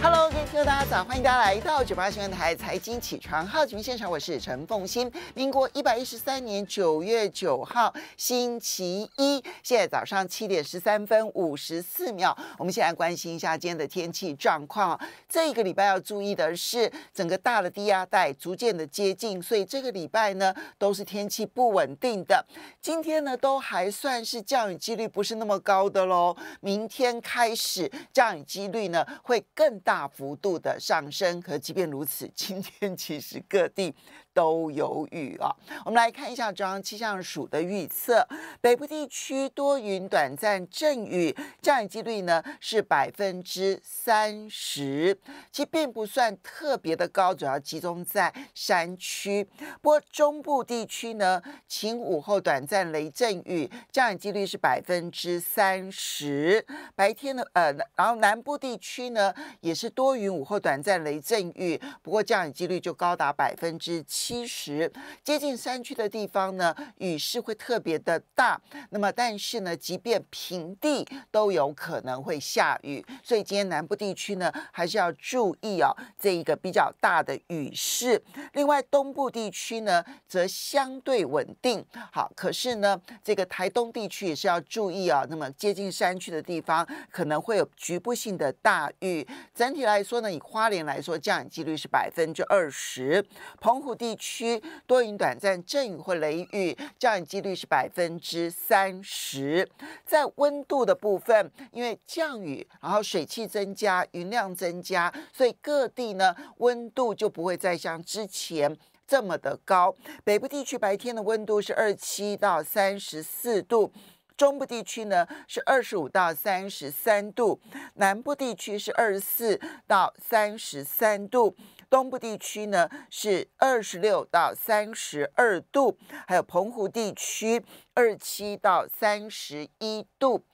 Hello，各位听众，大家早！欢迎大家来到九八新闻台财经起床号节目现场，我是陈凤欣。民国一百一十三年九月九号星期一，现在早上七点十三分五十四秒。我们现在关心一下今天的天气状况。这个礼拜要注意的是，整个大的低压带逐渐的接近，所以这个礼拜呢都是天气不稳定的。今天呢都还算是降雨几率不是那么高的喽，明天开始降雨几率呢会更。大幅度的上升，可即便如此，今天其实各地。都有雨啊！我们来看一下中央气象署的预测：北部地区多云，短暂阵雨，降雨几率呢是百分之三十，其实并不算特别的高，主要集中在山区。不过中部地区呢晴午后短暂雷阵雨，降雨几率是百分之三十。白天的呃，然后南部地区呢也是多云午后短暂雷阵雨，不过降雨几率就高达百分之七。七十接近山区的地方呢，雨势会特别的大。那么，但是呢，即便平地都有可能会下雨。所以今天南部地区呢，还是要注意哦，这一个比较大的雨势。另外，东部地区呢，则相对稳定。好，可是呢，这个台东地区也是要注意哦。那么，接近山区的地方可能会有局部性的大雨。整体来说呢，以花莲来说，降雨几率是百分之二十。澎湖地区多云，短暂阵雨或雷雨，降雨几率是百分之三十。在温度的部分，因为降雨，然后水汽增加，云量增加，所以各地呢温度就不会再像之前这么的高。北部地区白天的温度是二七到三十四度，中部地区呢是二十五到三十三度，南部地区是二十四到三十三度。东部地区呢是二十六到三十二度，还有澎湖地区二七到三十一度。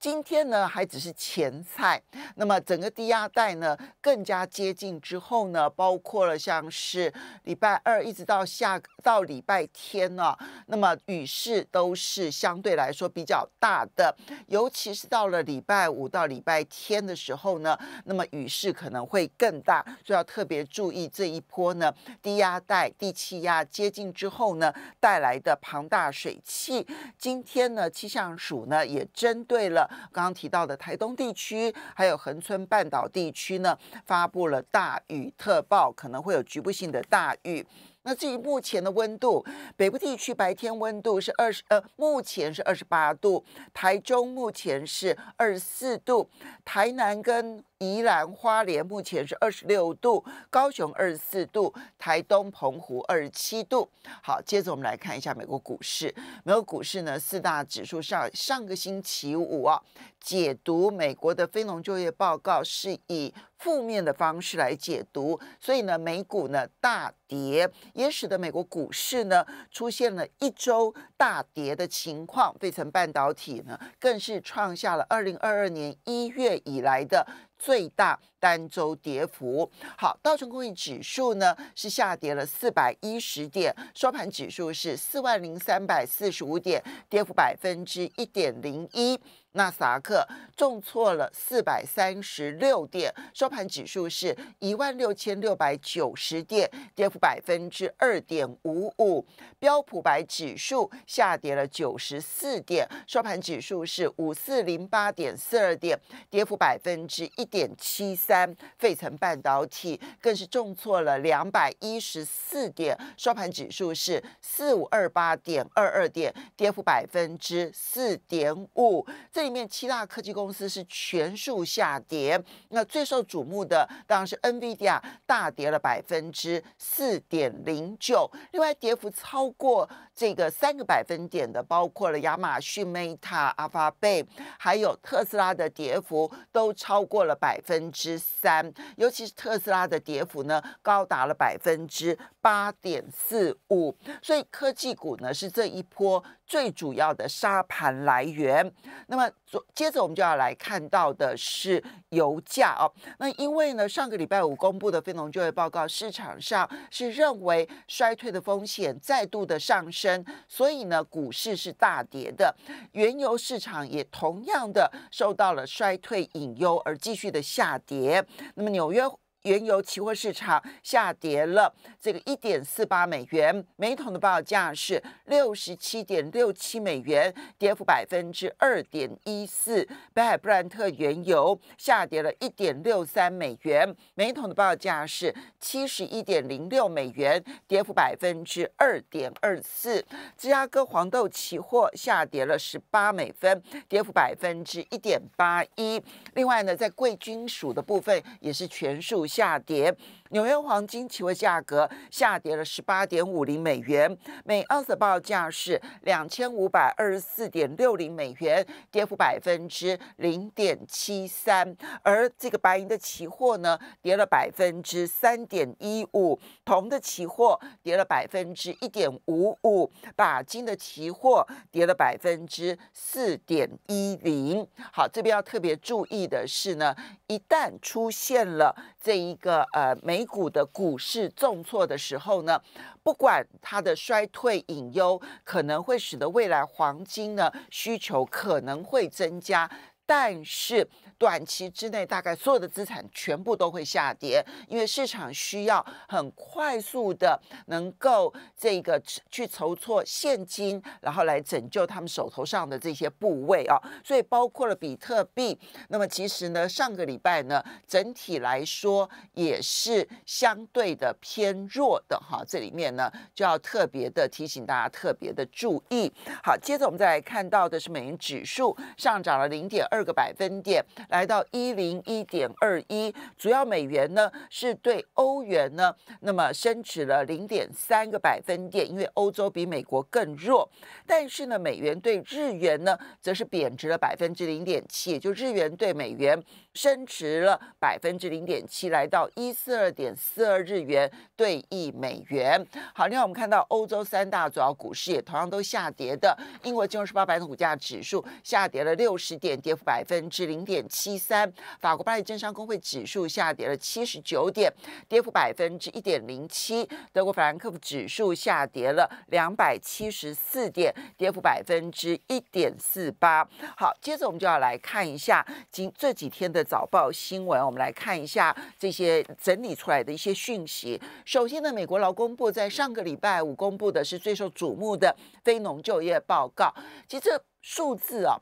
今天呢还只是前菜，那么整个低压带呢更加接近之后呢，包括了像是礼拜二一直到下到礼拜天呢，那么雨势都是相对来说比较大的，尤其是到了礼拜五到礼拜天的时候呢，那么雨势可能会更大，所以要特别注意这一波呢低压带低气压接近之后呢带来的庞大水汽。今天呢气象署呢也针对了。刚刚提到的台东地区，还有横村半岛地区呢，发布了大雨特报，可能会有局部性的大雨。那至于目前的温度，北部地区白天温度是二十，呃，目前是二十八度；台中目前是二十四度；台南跟。宜兰花莲目前是二十六度，高雄二十四度，台东澎湖二十七度。好，接着我们来看一下美国股市。美国股市呢，四大指数上上个星期五啊，解读美国的非农就业报告是以负面的方式来解读，所以呢，美股呢大跌，也使得美国股市呢出现了一周大跌的情况。费城半导体呢，更是创下了二零二二年一月以来的。最大。单周跌幅好，道琼工业指数呢是下跌了四百一十点，收盘指数是四万零三百四十五点，跌幅百分之一点零一。纳斯达克重挫了四百三十六点，收盘指数是一万六千六百九十点，跌幅百分之二点五五。标普白指数下跌了九十四点，收盘指数是五四零八点四二点，跌幅百分之一点七四。三，费城半导体更是重挫了两百一十四点，收盘指数是四五二八点二二点，跌幅百分之四点五。这里面七大科技公司是全数下跌，那最受瞩目的当然是 NVIDIA 大跌了百分之四点零九，另外跌幅超过。这个三个百分点的，包括了亚马逊、Meta、Alphabet，还有特斯拉的跌幅都超过了百分之三，尤其是特斯拉的跌幅呢，高达了百分之八点四五。所以科技股呢，是这一波。最主要的沙盘来源。那么，接着我们就要来看到的是油价哦。那因为呢，上个礼拜五公布的非农就业报告，市场上是认为衰退的风险再度的上升，所以呢，股市是大跌的，原油市场也同样的受到了衰退隐忧而继续的下跌。那么，纽约。原油期货市场下跌了，这个一点四八美元，每桶的报价是六十七点六七美元，跌幅百分之二点一四。北海布兰特原油下跌了一点六三美元，每桶的报价是七十一点零六美元，跌幅百分之二点二四。芝加哥黄豆期货下跌了十八美分，跌幅百分之一点八一。另外呢，在贵金属的部分也是全数。下跌。纽约黄金期货价格下跌了十八点五零美元，每盎司报价是两千五百二十四点六零美元，跌幅百分之零点七三。而这个白银的期货呢，跌了百分之三点一五；铜的期货跌了百分之一点五五；钯金的期货跌了百分之四点一零。好，这边要特别注意的是呢，一旦出现了这一个呃美。美股的股市重挫的时候呢，不管它的衰退隐忧，可能会使得未来黄金呢需求可能会增加。但是短期之内，大概所有的资产全部都会下跌，因为市场需要很快速的能够这个去筹措现金，然后来拯救他们手头上的这些部位啊。所以包括了比特币。那么其实呢，上个礼拜呢，整体来说也是相对的偏弱的哈。这里面呢，就要特别的提醒大家特别的注意。好，接着我们再来看到的是美元指数上涨了零点二。二个百分点，来到一零一点二一。主要美元呢是对欧元呢，那么升值了零点三个百分点，因为欧洲比美国更弱。但是呢，美元对日元呢，则是贬值了百分之零点七，也就日元对美元升值了百分之零点七，来到一四二点四二日元兑一美元。好，另外我们看到欧洲三大主要股市也同样都下跌的，英国金融时报百股价指数下跌了六十点，跌幅。百分之零点七三，法国巴黎政商工会指数下跌了七十九点，跌幅百分之一点零七；德国法兰克福指数下跌了两百七十四点，跌幅百分之一点四八。好，接着我们就要来看一下今这几天的早报新闻，我们来看一下这些整理出来的一些讯息。首先呢，美国劳工部在上个礼拜五公布的是最受瞩目的非农就业报告，其实这数字啊。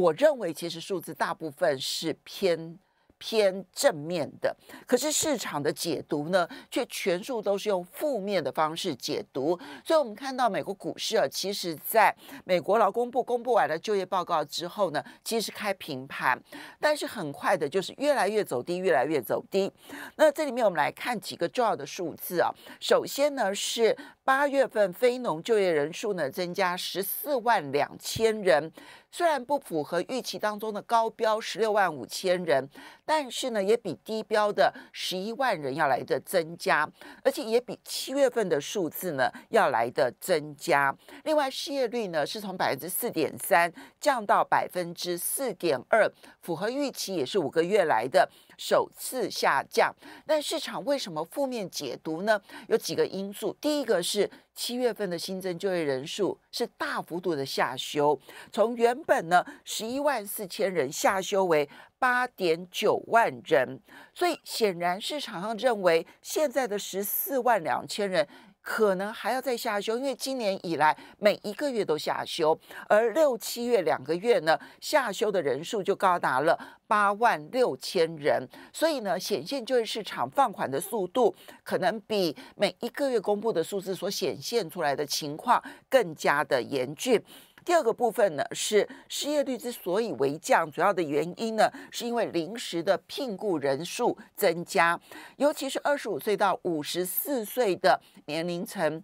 我认为，其实数字大部分是偏。偏正面的，可是市场的解读呢，却全数都是用负面的方式解读。所以，我们看到美国股市啊，其实在美国劳工部公布完了就业报告之后呢，其实开平盘，但是很快的就是越来越走低，越来越走低。那这里面我们来看几个重要的数字啊，首先呢是八月份非农就业人数呢增加十四万两千人，虽然不符合预期当中的高标十六万五千人。但是呢，也比低标的十一万人要来的增加，而且也比七月份的数字呢要来的增加。另外，失业率呢是从百分之四点三降到百分之四点二，符合预期，也是五个月来的。首次下降，但市场为什么负面解读呢？有几个因素。第一个是七月份的新增就业人数是大幅度的下修，从原本呢十一万四千人下修为八点九万人，所以显然市场上认为现在的十四万两千人。可能还要再下修，因为今年以来每一个月都下修，而六七月两个月呢，下修的人数就高达了八万六千人，所以呢，显现就是市场放款的速度可能比每一个月公布的数字所显现出来的情况更加的严峻。第二个部分呢，是失业率之所以为降，主要的原因呢，是因为临时的聘雇人数增加，尤其是二十五岁到五十四岁的年龄层，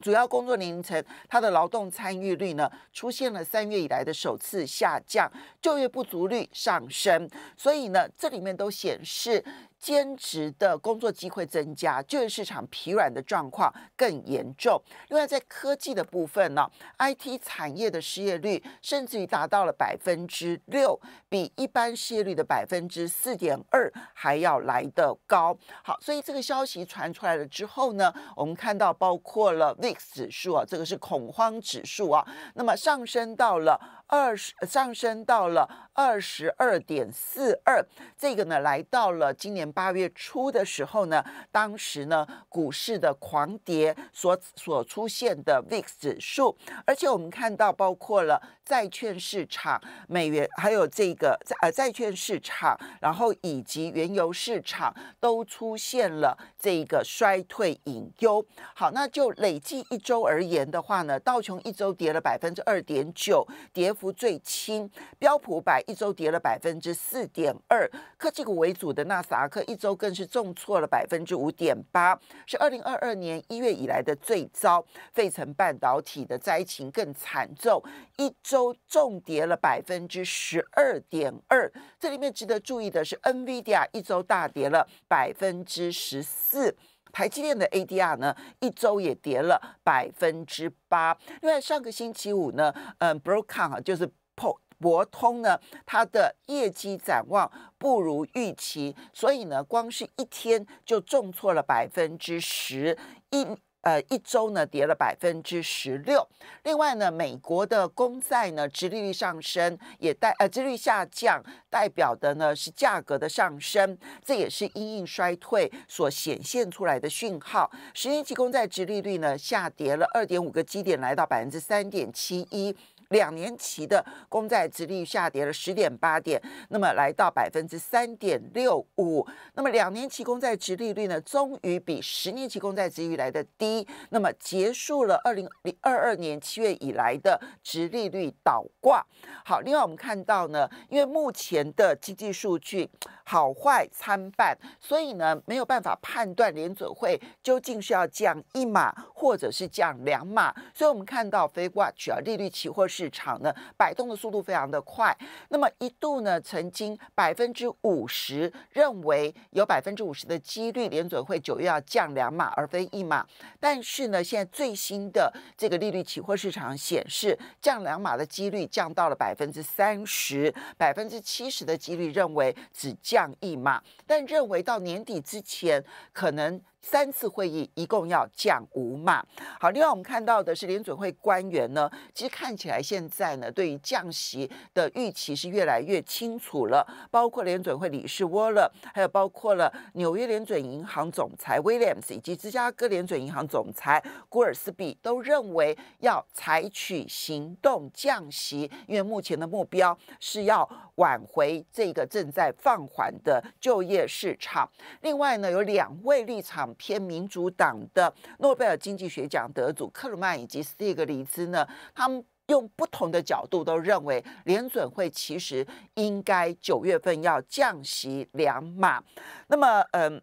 主要工作年龄层，他的劳动参与率呢，出现了三月以来的首次下降，就业不足率上升，所以呢，这里面都显示。兼职的工作机会增加，就业市场疲软的状况更严重。另外，在科技的部分呢，IT 产业的失业率甚至于达到了百分之六，比一般失业率的百分之四点二还要来得高。好，所以这个消息传出来了之后呢，我们看到包括了 VIX 指数啊，这个是恐慌指数啊，那么上升到了。二十上升到了二十二点四二，这个呢来到了今年八月初的时候呢，当时呢股市的狂跌所所出现的 VIX 指数，而且我们看到包括了债券市场、美元，还有这个债呃债券市场，然后以及原油市场都出现了这个衰退隐忧。好，那就累计一周而言的话呢，道琼一周跌了百分之二点九，跌。最轻标普百一周跌了百分之四点二，科技股为主的纳斯达克一周更是重挫了百分之五点八，是二零二二年一月以来的最糟。费城半导体的灾情更惨重，一周重跌了百分之十二点二。这里面值得注意的是，NVIDIA 一周大跌了百分之十四。台积电的 ADR 呢，一周也跌了百分之八。另外，上个星期五呢，嗯，Broadcom 啊，就是博博通呢，它的业绩展望不如预期，所以呢，光是一天就重挫了百分之十一。呃，一周呢跌了百分之十六。另外呢，美国的公债呢，殖利率上升，也代呃殖利率下降，代表的呢是价格的上升，这也是因应衰退所显现出来的讯号。十年期公债殖利率呢下跌了二点五个基点，来到百分之三点七一。两年期的公债殖利率下跌了十点八点，那么来到百分之三点六五。那么两年期公债殖利率呢，终于比十年期公债殖利率来的低，那么结束了二零零二二年七月以来的殖利率倒挂。好，另外我们看到呢，因为目前的经济数据。好坏参半，所以呢没有办法判断联准会究竟是要降一码或者是降两码。所以我们看到非挂取啊，利率期货市场呢摆动的速度非常的快。那么一度呢曾经百分之五十认为有百分之五十的几率联准会九月要降两码而非一码，但是呢现在最新的这个利率期货市场显示，降两码的几率降到了百分之三十，百分之七十的几率认为只降。上议嘛，但认为到年底之前可能。三次会议一共要降五码。好，另外我们看到的是联准会官员呢，其实看起来现在呢，对于降息的预期是越来越清楚了。包括联准会理事沃勒，还有包括了纽约联准银行总裁威廉斯，以及芝加哥联准银行总裁古尔斯比，都认为要采取行动降息，因为目前的目标是要挽回这个正在放缓的就业市场。另外呢，有两位立场。偏民主党的诺贝尔经济学奖得主克鲁曼以及斯蒂格里兹呢，他们用不同的角度都认为，联准会其实应该九月份要降息两码。那么，嗯。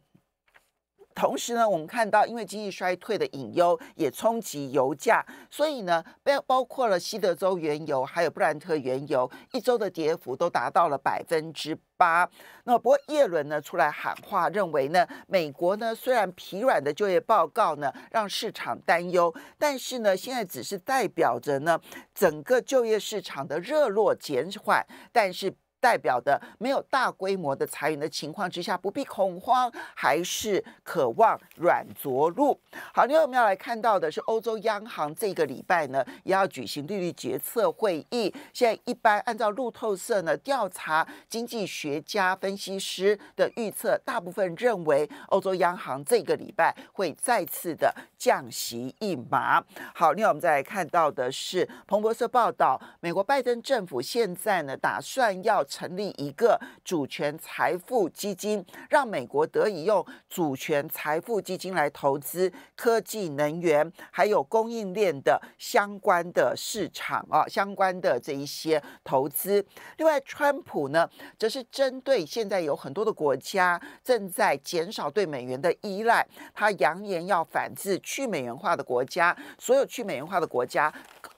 同时呢，我们看到，因为经济衰退的隐忧也冲击油价，所以呢，包包括了西德州原油，还有布兰特原油，一周的跌幅都达到了百分之八。那不过，耶伦呢出来喊话，认为呢，美国呢虽然疲软的就业报告呢让市场担忧，但是呢，现在只是代表着呢整个就业市场的热络减缓，但是。代表的没有大规模的裁员的情况之下，不必恐慌，还是渴望软着陆。好，另外我们要来看到的是，欧洲央行这个礼拜呢，也要举行利率决策会议。现在一般按照路透社呢调查经济学家分析师的预测，大部分认为欧洲央行这个礼拜会再次的降息一码。好，另外我们再来看到的是，彭博社报道，美国拜登政府现在呢，打算要。成立一个主权财富基金，让美国得以用主权财富基金来投资科技、能源还有供应链的相关的市场啊，相关的这一些投资。另外，川普呢，则是针对现在有很多的国家正在减少对美元的依赖，他扬言要反制去美元化的国家，所有去美元化的国家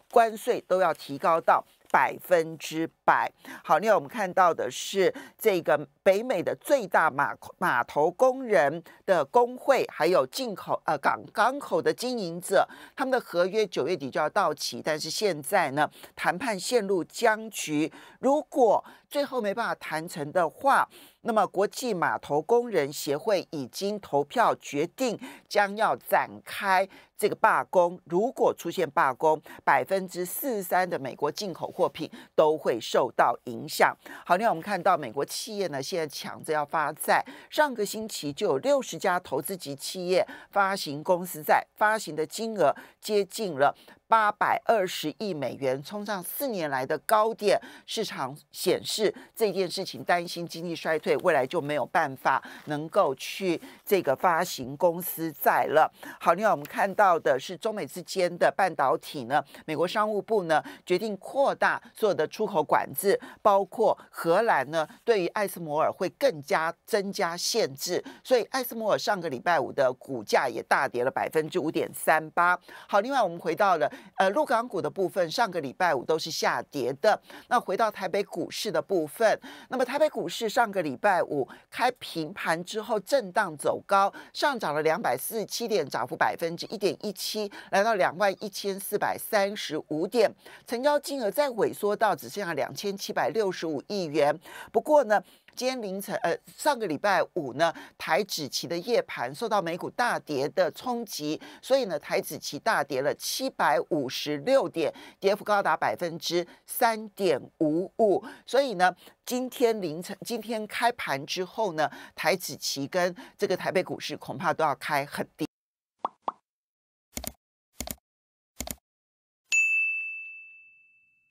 关税都要提高到百分之。好，另外我们看到的是这个北美的最大马码头工人的工会，还有进口呃港港口的经营者，他们的合约九月底就要到期，但是现在呢，谈判陷入僵局。如果最后没办法谈成的话，那么国际码头工人协会已经投票决定将要展开这个罢工。如果出现罢工，百分之四十三的美国进口货品都会受。受到影响。好，那我们看到美国企业呢，现在抢着要发债。上个星期就有六十家投资级企业发行公司债，发行的金额接近了。八百二十亿美元冲上四年来的高点，市场显示这件事情担心经济衰退，未来就没有办法能够去这个发行公司债了。好，另外我们看到的是中美之间的半导体呢，美国商务部呢决定扩大所有的出口管制，包括荷兰呢对于艾斯摩尔会更加增加限制，所以艾斯摩尔上个礼拜五的股价也大跌了百分之五点三八。好，另外我们回到了。呃，陆港股的部分，上个礼拜五都是下跌的。那回到台北股市的部分，那么台北股市上个礼拜五开平盘之后，震荡走高，上涨了两百四十七点，涨幅百分之一点一七，来到两万一千四百三十五点，成交金额再萎缩到只剩下两千七百六十五亿元。不过呢，今天凌晨，呃，上个礼拜五呢，台指期的夜盘受到美股大跌的冲击，所以呢，台指期大跌了七百五十六点，跌幅高达百分之三点五五。所以呢，今天凌晨，今天开盘之后呢，台指期跟这个台北股市恐怕都要开很低。